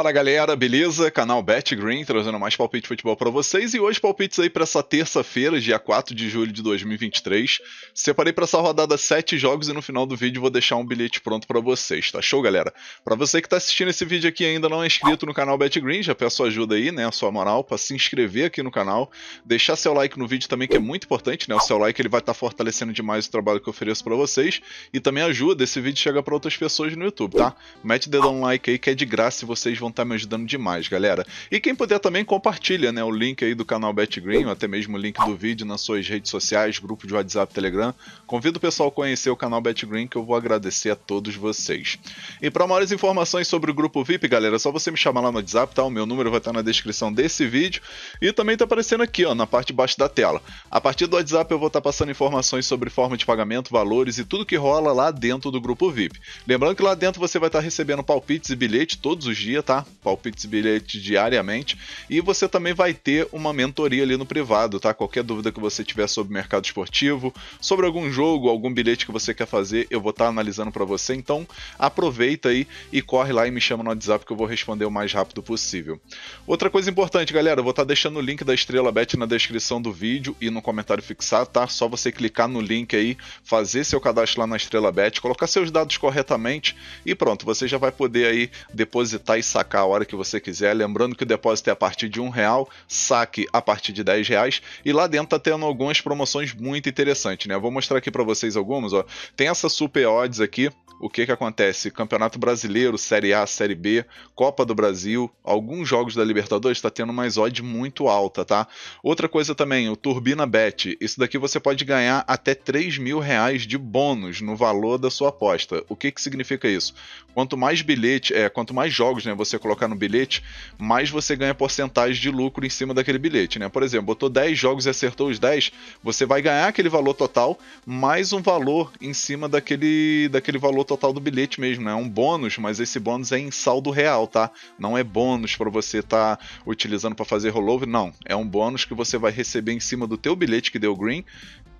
Fala galera, beleza? Canal Bet Green trazendo mais palpite de futebol para vocês e hoje palpites aí para essa terça-feira, dia 4 de julho de 2023. Separei para essa rodada 7 jogos e no final do vídeo vou deixar um bilhete pronto para vocês, tá show, galera? Para você que tá assistindo esse vídeo aqui e ainda não é inscrito no canal Bet Green, já peço ajuda aí, né, a sua moral para se inscrever aqui no canal, deixar seu like no vídeo também que é muito importante, né? O seu like ele vai estar tá fortalecendo demais o trabalho que eu ofereço para vocês e também ajuda esse vídeo chega para outras pessoas no YouTube, tá? Mete o dedão no like aí que é de graça e vocês vão vão estar tá me ajudando demais, galera. E quem puder também compartilha, né, o link aí do canal BetGreen, ou até mesmo o link do vídeo nas suas redes sociais, grupo de WhatsApp, Telegram. Convido o pessoal a conhecer o canal Green, que eu vou agradecer a todos vocês. E para maiores informações sobre o grupo VIP, galera, é só você me chamar lá no WhatsApp, tá? O meu número vai estar tá na descrição desse vídeo e também tá aparecendo aqui, ó, na parte de baixo da tela. A partir do WhatsApp eu vou estar tá passando informações sobre forma de pagamento, valores e tudo que rola lá dentro do grupo VIP. Lembrando que lá dentro você vai estar tá recebendo palpites e bilhete todos os dias, tá? palpites bilhete diariamente, e você também vai ter uma mentoria ali no privado, tá? Qualquer dúvida que você tiver sobre mercado esportivo, sobre algum jogo, algum bilhete que você quer fazer, eu vou estar tá analisando para você. Então, aproveita aí e corre lá e me chama no WhatsApp que eu vou responder o mais rápido possível. Outra coisa importante, galera, eu vou estar tá deixando o link da Estrela Bet na descrição do vídeo e no comentário fixado, tá? Só você clicar no link aí, fazer seu cadastro lá na Estrela Bet, colocar seus dados corretamente e pronto, você já vai poder aí depositar e sacar sacar a hora que você quiser. Lembrando que o depósito é a partir de um real, saque a partir de 10 reais. E lá dentro tá tendo algumas promoções muito interessantes, né? Eu vou mostrar aqui para vocês algumas, ó. Tem essa Super Odds aqui, o que que acontece? Campeonato Brasileiro, Série A, Série B, Copa do Brasil, alguns jogos da Libertadores está tendo uma odds muito alta, tá? Outra coisa também, o Turbina Bet. Isso daqui você pode ganhar até 3 mil reais de bônus no valor da sua aposta. O que que significa isso? Quanto mais bilhete, é, quanto mais jogos, né, você colocar no bilhete, mais você ganha porcentagem de lucro em cima daquele bilhete, né? Por exemplo, botou 10 jogos e acertou os 10, você vai ganhar aquele valor total mais um valor em cima daquele daquele valor total do bilhete mesmo, né? É um bônus, mas esse bônus é em saldo real, tá? Não é bônus para você estar tá utilizando para fazer rollover, não. É um bônus que você vai receber em cima do teu bilhete que deu green,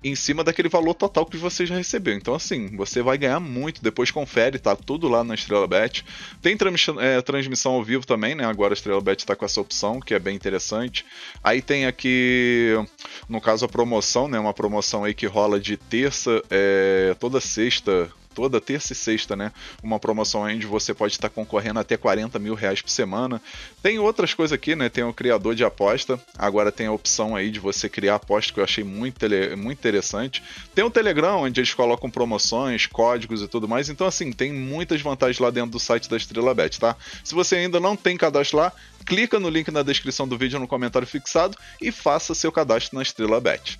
em cima daquele valor total que você já recebeu. Então, assim, você vai ganhar muito. Depois confere, tá tudo lá na Estrela Bet. Tem é, transmissão ao vivo também, né? Agora a Estrela Bet tá com essa opção, que é bem interessante. Aí tem aqui, no caso, a promoção, né? Uma promoção aí que rola de terça, é, toda sexta, toda terça e sexta, né? Uma promoção onde você pode estar concorrendo até 40 mil reais por semana. Tem outras coisas aqui, né? Tem o criador de aposta. Agora tem a opção aí de você criar aposta que eu achei muito, tele... muito interessante. Tem o Telegram, onde eles colocam promoções, códigos e tudo mais. Então, assim, tem muitas vantagens lá dentro do site da Estrela Bet, tá? Se você ainda não tem cadastro lá, clica no link na descrição do vídeo no comentário fixado e faça seu cadastro na Estrela Bet.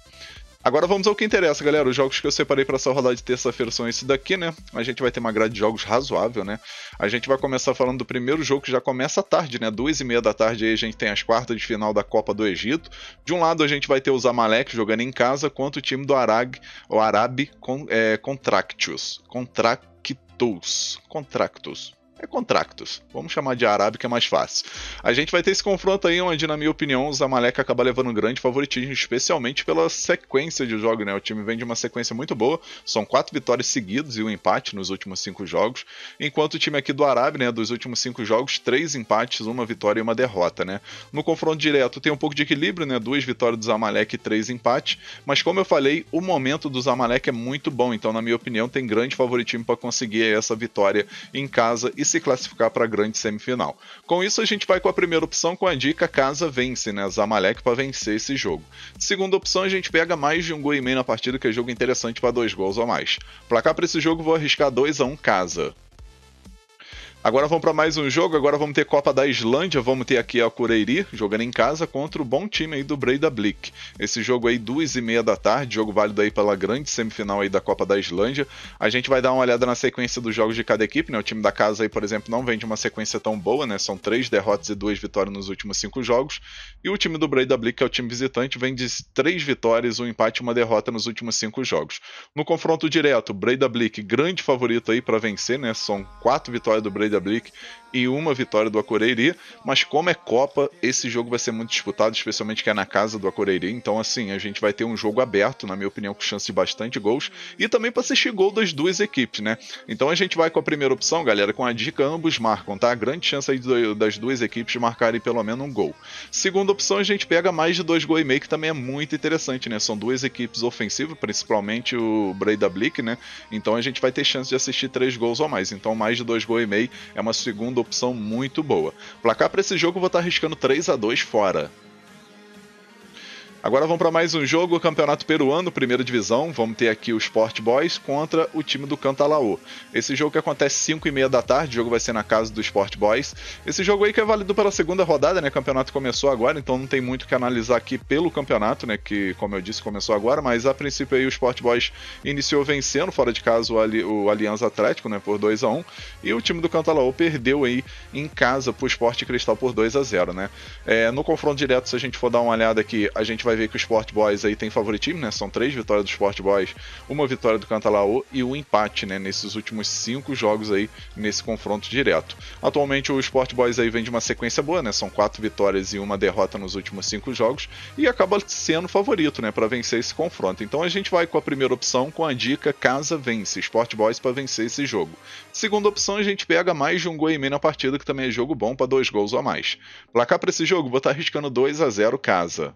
Agora vamos ao que interessa, galera. Os jogos que eu separei para essa rodada de terça-feira são esse daqui, né? A gente vai ter uma grade de jogos razoável, né? A gente vai começar falando do primeiro jogo que já começa à tarde, né? Duas e meia da tarde aí a gente tem as quartas de final da Copa do Egito. De um lado a gente vai ter o Zamalek jogando em casa, quanto o time do Arag, o Arabe é, Contractus. Contractus. Contractus é Contractus. Vamos chamar de árabe que é mais fácil. A gente vai ter esse confronto aí onde, na minha opinião, o Zamalek acaba levando um grande favoritismo, especialmente pela sequência de jogos, né? O time vem de uma sequência muito boa, são quatro vitórias seguidas e um empate nos últimos cinco jogos, enquanto o time aqui do Arábia, né, dos últimos cinco jogos, três empates, uma vitória e uma derrota, né? No confronto direto tem um pouco de equilíbrio, né? Duas vitórias do Zamalek e três empates, mas como eu falei, o momento do Zamalek é muito bom, então na minha opinião tem grande favoritismo para conseguir essa vitória em casa e se classificar para a grande semifinal. Com isso, a gente vai com a primeira opção com a dica casa vence, né? Zamalek para vencer esse jogo. Segunda opção, a gente pega mais de um gol e meio na partida, que é jogo interessante para dois gols ou mais. Placar para esse jogo, vou arriscar 2 a 1 um casa. Agora vamos para mais um jogo. Agora vamos ter Copa da Islândia. Vamos ter aqui a Cureiri jogando em casa contra o bom time aí do Breda Blick. Esse jogo aí, duas e meia da tarde. Jogo válido aí pela grande semifinal aí da Copa da Islândia. A gente vai dar uma olhada na sequência dos jogos de cada equipe, né? O time da casa aí, por exemplo, não vem de uma sequência tão boa, né? São três derrotas e duas vitórias nos últimos cinco jogos. E o time do Breda Blick, que é o time visitante, vem de três vitórias, um empate e uma derrota nos últimos cinco jogos. No confronto direto, Breda Blick, grande favorito aí para vencer, né? São quatro vitórias do Breda da Blick, e uma vitória do Acureiri, mas como é Copa, esse jogo vai ser muito disputado, especialmente que é na casa do Acureiri, então assim, a gente vai ter um jogo aberto, na minha opinião, com chance de bastante gols, e também para assistir gol das duas equipes, né? Então a gente vai com a primeira opção, galera, com a dica, ambos marcam, tá? Grande chance aí das duas equipes marcarem pelo menos um gol. Segunda opção, a gente pega mais de dois gols e meio, que também é muito interessante, né? São duas equipes ofensivas, principalmente o Breda Blick, né? Então a gente vai ter chance de assistir três gols ou mais, então mais de dois gols e meio é uma segunda opção muito boa. Placar para esse jogo eu vou estar tá arriscando 3 a 2 fora. Agora vamos para mais um jogo, Campeonato Peruano, primeira divisão. Vamos ter aqui o Sport Boys contra o time do Cantalaú. Esse jogo que acontece 5 e meia da tarde, o jogo vai ser na casa do Sport Boys. Esse jogo aí que é válido pela segunda rodada, né? O campeonato começou agora, então não tem muito que analisar aqui pelo campeonato, né? Que, como eu disse, começou agora, mas a princípio aí o Sport Boys iniciou vencendo, fora de casa, o, Ali, o Alianza Atlético, né? Por 2 a 1 um, E o time do Cantalaú perdeu aí em casa pro Sport Cristal por 2 a 0 né? É, no confronto direto, se a gente for dar uma olhada aqui, a gente vai vai ver que o Sport Boys aí tem favoritismo, né? São três vitórias do Sport Boys, uma vitória do Cantalaú e um empate, né? Nesses últimos cinco jogos aí, nesse confronto direto. Atualmente o Sport Boys aí vem de uma sequência boa, né? São quatro vitórias e uma derrota nos últimos cinco jogos e acaba sendo favorito, né? Para vencer esse confronto. Então a gente vai com a primeira opção, com a dica casa vence, Sport Boys para vencer esse jogo. Segunda opção, a gente pega mais de um gol e meio na partida, que também é jogo bom para dois gols a mais. Placar para esse jogo, vou estar tá arriscando 2 a 0 casa.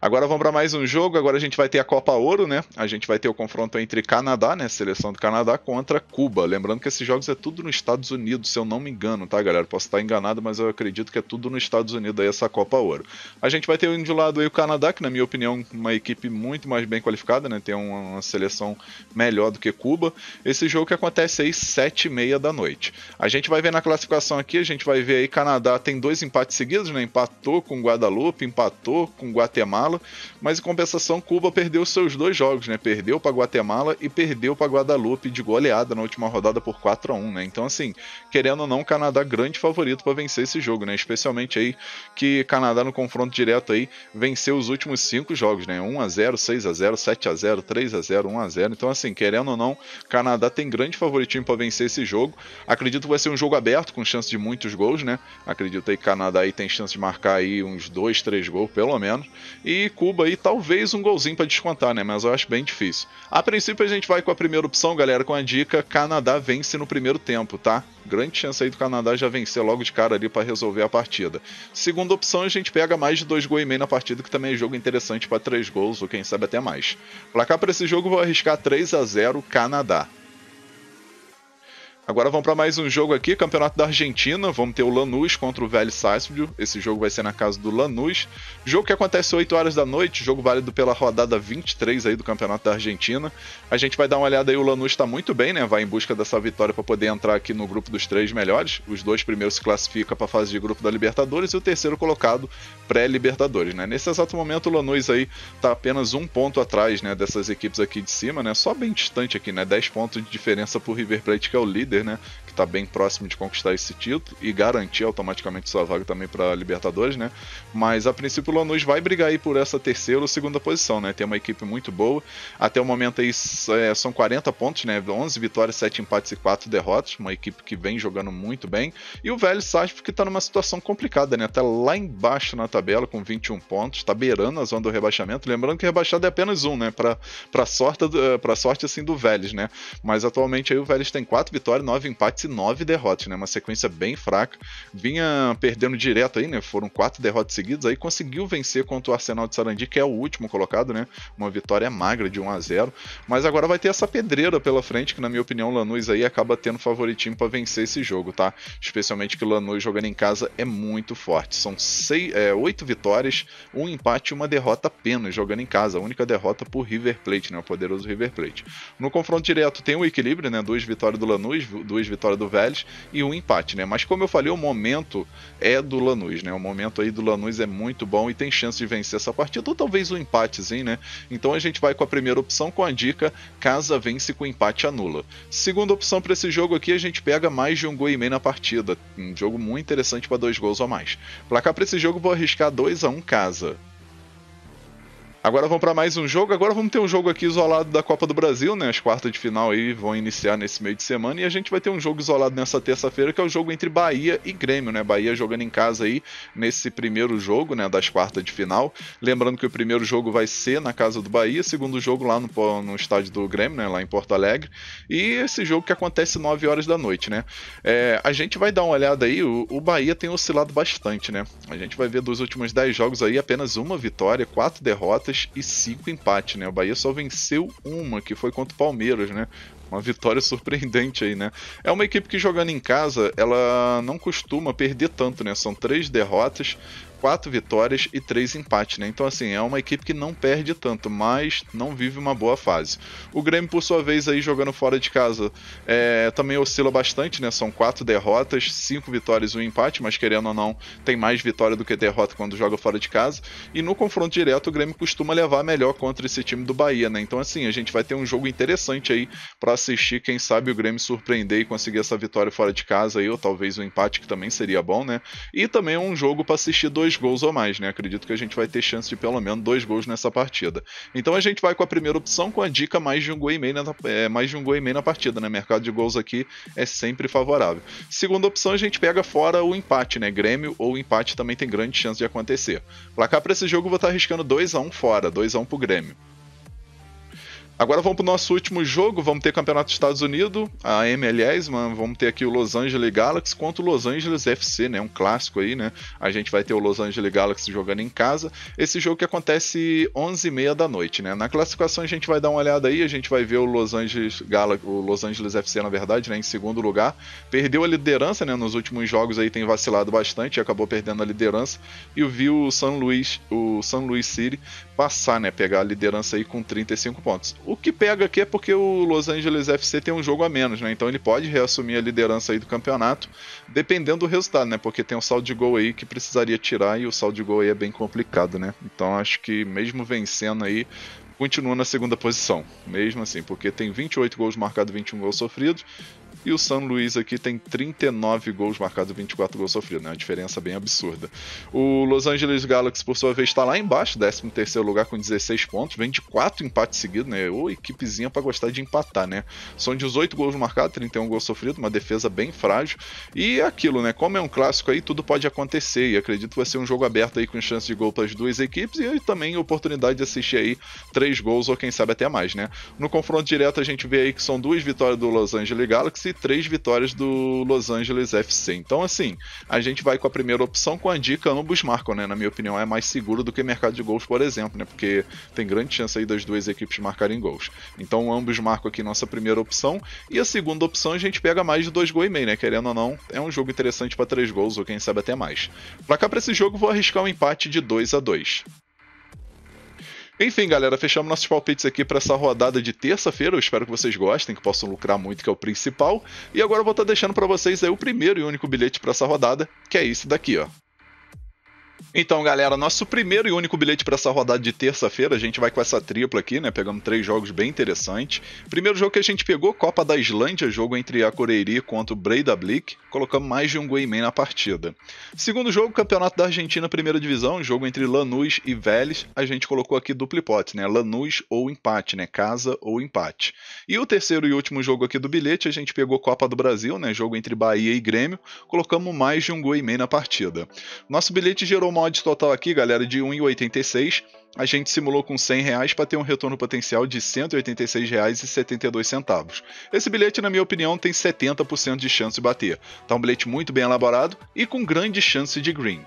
Agora vamos para mais um jogo. Agora a gente vai ter a Copa Ouro, né? A gente vai ter o confronto entre Canadá, né? Seleção do Canadá contra Cuba. Lembrando que esses jogos é tudo nos Estados Unidos, se eu não me engano, tá, galera? Posso estar enganado, mas eu acredito que é tudo nos Estados Unidos aí essa Copa Ouro. A gente vai ter de um lado aí o Canadá, que na minha opinião é uma equipe muito mais bem qualificada, né? Tem uma, seleção melhor do que Cuba. Esse jogo que acontece aí sete e meia da noite. A gente vai ver na classificação aqui, a gente vai ver aí Canadá tem dois empates seguidos, né? Empatou com Guadalupe, empatou com Guatemala Guatemala, mas em compensação Cuba perdeu seus dois jogos, né? Perdeu para Guatemala e perdeu para Guadalupe de goleada na última rodada por 4 a 1, né? Então assim, querendo ou não, Canadá grande favorito para vencer esse jogo, né? Especialmente aí que Canadá no confronto direto aí venceu os últimos cinco jogos, né? 1 a 0, 6 a 0, 7 a 0, 3 a 0, 1 a 0. Então assim, querendo ou não, Canadá tem grande favoritinho para vencer esse jogo. Acredito que vai ser um jogo aberto com chance de muitos gols, né? Acredito aí que Canadá aí tem chance de marcar aí uns dois, três gols pelo menos. E e Cuba aí talvez um golzinho para descontar, né? Mas eu acho bem difícil. A princípio a gente vai com a primeira opção, galera, com a dica Canadá vence no primeiro tempo, tá? Grande chance aí do Canadá já vencer logo de cara ali para resolver a partida. Segunda opção, a gente pega mais de dois gols e meio na partida, que também é jogo interessante para três gols ou quem sabe até mais. Placar para esse jogo vou arriscar 3 a 0 Canadá. Agora vamos para mais um jogo aqui, Campeonato da Argentina. Vamos ter o Lanús contra o Vélez Sarsfield. Esse jogo vai ser na casa do Lanús. Jogo que acontece 8 horas da noite, jogo válido pela rodada 23 aí do Campeonato da Argentina. A gente vai dar uma olhada aí, o Lanús está muito bem, né? Vai em busca dessa vitória para poder entrar aqui no grupo dos três melhores. Os dois primeiros se classificam para a fase de grupo da Libertadores e o terceiro colocado pré-Libertadores, né? Nesse exato momento o Lanús aí está apenas um ponto atrás, né, dessas equipes aqui de cima, né? Só bem distante aqui, né? 10 pontos de diferença para o River Plate que é o líder né? Que está bem próximo de conquistar esse título e garantir automaticamente sua vaga também para Libertadores, né? Mas a princípio o Lanús vai brigar aí por essa terceira ou segunda posição, né? Tem uma equipe muito boa. Até o momento aí é, são 40 pontos, né? 11 vitórias, 7 empates e 4 derrotas. Uma equipe que vem jogando muito bem. E o Velho Sarsfield que está numa situação complicada, né? Até tá lá embaixo na tabela com 21 pontos, está beirando a zona do rebaixamento. Lembrando que rebaixado é apenas um, né? Para sorte, eh, sorte assim do Vélez, né? Mas atualmente aí o Vélez tem 4 vitórias, 9 empates e 9 derrotas, né? Uma sequência bem fraca. Vinha perdendo direto aí, né? Foram quatro derrotas seguidas, aí conseguiu vencer contra o Arsenal de Sarandi, que é o último colocado, né? Uma vitória magra de 1 a 0, mas agora vai ter essa pedreira pela frente que na minha opinião Lanús aí acaba tendo favoritinho para vencer esse jogo, tá? Especialmente que o Lanús jogando em casa é muito forte. São seis, é, oito vitórias, um empate e uma derrota apenas jogando em casa. A única derrota por River Plate, né? O poderoso River Plate. No confronto direto tem o um equilíbrio, né? Duas vitórias do Lanús, duas vitórias do Vélez e um empate, né? Mas como eu falei, o momento é do Lanús, né? O momento aí do Lanús é muito bom e tem chance de vencer essa partida, ou talvez um empatezinho, né? Então a gente vai com a primeira opção com a dica: casa vence com empate anula. Segunda opção para esse jogo aqui, a gente pega mais de um gol e meio na partida. Um jogo muito interessante para dois gols ou mais. Placar para esse jogo, vou arriscar 2 a 1 um casa. Agora vamos para mais um jogo. Agora vamos ter um jogo aqui isolado da Copa do Brasil, né? As quartas de final aí vão iniciar nesse meio de semana. E a gente vai ter um jogo isolado nessa terça-feira, que é o jogo entre Bahia e Grêmio, né? Bahia jogando em casa aí nesse primeiro jogo, né? Das quartas de final. Lembrando que o primeiro jogo vai ser na casa do Bahia, segundo jogo lá no, no estádio do Grêmio, né? Lá em Porto Alegre. E esse jogo que acontece 9 horas da noite, né? É, a gente vai dar uma olhada aí. O, o Bahia tem oscilado bastante, né? A gente vai ver dos últimos 10 jogos aí apenas uma vitória, quatro derrotas vitórias e cinco empates, né? O Bahia só venceu uma, que foi contra o Palmeiras, né? Uma vitória surpreendente aí, né? É uma equipe que jogando em casa, ela não costuma perder tanto, né? São três derrotas, quatro vitórias e três empates, né? Então, assim, é uma equipe que não perde tanto, mas não vive uma boa fase. O Grêmio, por sua vez, aí jogando fora de casa, é, também oscila bastante, né? São quatro derrotas, cinco vitórias e um empate, mas querendo ou não, tem mais vitória do que derrota quando joga fora de casa. E no confronto direto, o Grêmio costuma levar melhor contra esse time do Bahia, né? Então, assim, a gente vai ter um jogo interessante aí para assistir. Quem sabe o Grêmio surpreender e conseguir essa vitória fora de casa aí, ou talvez um empate que também seria bom, né? E também é um jogo para assistir dois gols ou mais, né? Acredito que a gente vai ter chance de pelo menos dois gols nessa partida. Então a gente vai com a primeira opção com a dica mais de um gol e meio na, é, mais de um gol e meio na partida, né? Mercado de gols aqui é sempre favorável. Segunda opção a gente pega fora o empate, né? Grêmio ou empate também tem grande chance de acontecer. Placar para esse jogo eu vou estar tá arriscando 2 a 1 um fora, 2 a 1 um pro Grêmio. Agora vamos para o nosso último jogo. Vamos ter Campeonato dos Estados Unidos, a MLS, mano. Vamos ter aqui o Los Angeles Galaxy contra o Los Angeles FC, né? Um clássico aí, né? A gente vai ter o Los Angeles Galaxy jogando em casa. Esse jogo que acontece 11h30 da noite, né? Na classificação a gente vai dar uma olhada aí. A gente vai ver o Los Angeles Galaxy, o Los Angeles FC, na verdade, né? Em segundo lugar. Perdeu a liderança, né? Nos últimos jogos aí tem vacilado bastante. Acabou perdendo a liderança. E viu o San Luis, o San Luis City passar, né? Pegar a liderança aí com 35 pontos. O que pega aqui é porque o Los Angeles FC tem um jogo a menos, né? Então ele pode reassumir a liderança aí do campeonato, dependendo do resultado, né? Porque tem um saldo de gol aí que precisaria tirar e o saldo de gol aí é bem complicado, né? Então acho que mesmo vencendo aí, continua na segunda posição, mesmo assim, porque tem 28 gols marcados, 21 gols sofridos, e o San Luís aqui tem 39 gols marcados e 24 gols sofridos, né? Uma diferença bem absurda. O Los Angeles Galaxy, por sua vez, está lá embaixo, 13 lugar com 16 pontos, vem de 4 empates seguidos, né? Ô, equipezinha para gostar de empatar, né? São 18 gols marcados, 31 gols sofridos, uma defesa bem frágil. E aquilo, né? Como é um clássico aí, tudo pode acontecer. E acredito que vai ser um jogo aberto aí com chance de gol para as duas equipes e também oportunidade de assistir aí três gols ou quem sabe até mais, né? No confronto direto a gente vê aí que são duas vitórias do Los Angeles Galaxy três vitórias do Los Angeles FC. Então, assim, a gente vai com a primeira opção com a dica ambos marcam, né? Na minha opinião, é mais seguro do que mercado de gols, por exemplo, né? Porque tem grande chance aí das duas equipes marcarem gols. Então, ambos marcam aqui nossa primeira opção. E a segunda opção a gente pega mais de dois gols e meio, né? Querendo ou não, é um jogo interessante para três gols, ou quem sabe até mais. Pra cá, pra esse jogo, vou arriscar um empate de 2 a 2 enfim, galera, fechamos nossos palpites aqui para essa rodada de terça-feira. Eu espero que vocês gostem, que possam lucrar muito, que é o principal. E agora eu vou estar tá deixando para vocês aí o primeiro e único bilhete para essa rodada, que é esse daqui, ó. Então, galera, nosso primeiro e único bilhete para essa rodada de terça-feira, a gente vai com essa tripla aqui, né? Pegamos três jogos bem interessantes. Primeiro jogo que a gente pegou, Copa da Islândia, jogo entre a Coreiri contra o Breidablik. Colocamos mais de um Guayman na partida. Segundo jogo, Campeonato da Argentina, Primeira Divisão, jogo entre Lanús e Vélez. A gente colocou aqui dupla hipótese, né? Lanús ou empate, né? Casa ou empate. E o terceiro e último jogo aqui do bilhete, a gente pegou Copa do Brasil, né? Jogo entre Bahia e Grêmio. Colocamos mais de um Guayman na partida. Nosso bilhete gerou o mod total aqui, galera, de 1,86. A gente simulou com 100 reais para ter um retorno potencial de 72 centavos. Esse bilhete, na minha opinião, tem 70% de chance de bater. Tá um bilhete muito bem elaborado e com grande chance de green.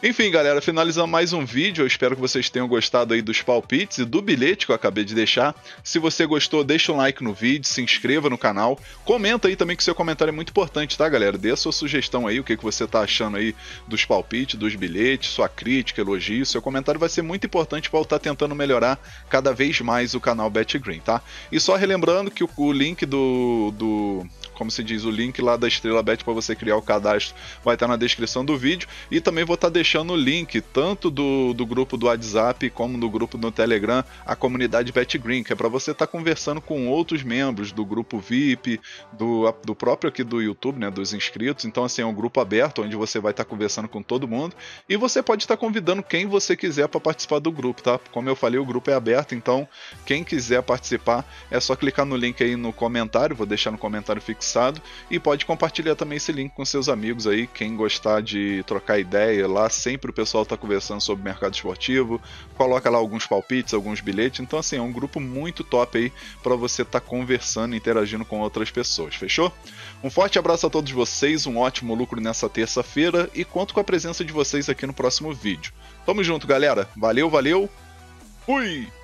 Enfim, galera, finalizando mais um vídeo. Eu espero que vocês tenham gostado aí dos palpites e do bilhete que eu acabei de deixar. Se você gostou, deixa um like no vídeo, se inscreva no canal. Comenta aí também que seu comentário é muito importante, tá, galera? Dê a sua sugestão aí, o que, que você tá achando aí dos palpites, dos bilhetes, sua crítica, elogio. Seu comentário vai ser muito importante para eu estar tá tentando melhorar cada vez mais o canal Bet Green, tá? E só relembrando que o, o link do, do como se diz, o link lá da Estrela Bet para você criar o cadastro vai estar tá na descrição do vídeo e também vou estar tá deixando deixando o link tanto do, do grupo do WhatsApp como do grupo do Telegram, a comunidade BetGreen, que é para você estar tá conversando com outros membros do grupo VIP, do, do próprio aqui do YouTube, né, dos inscritos. Então, assim, é um grupo aberto onde você vai estar tá conversando com todo mundo e você pode estar tá convidando quem você quiser para participar do grupo, tá? Como eu falei, o grupo é aberto, então quem quiser participar é só clicar no link aí no comentário, vou deixar no comentário fixado e pode compartilhar também esse link com seus amigos aí, quem gostar de trocar ideia lá, sempre o pessoal está conversando sobre o mercado esportivo, coloca lá alguns palpites, alguns bilhetes. Então, assim, é um grupo muito top aí para você estar tá conversando, interagindo com outras pessoas, fechou? Um forte abraço a todos vocês, um ótimo lucro nessa terça-feira e conto com a presença de vocês aqui no próximo vídeo. Tamo junto, galera. Valeu, valeu. Fui!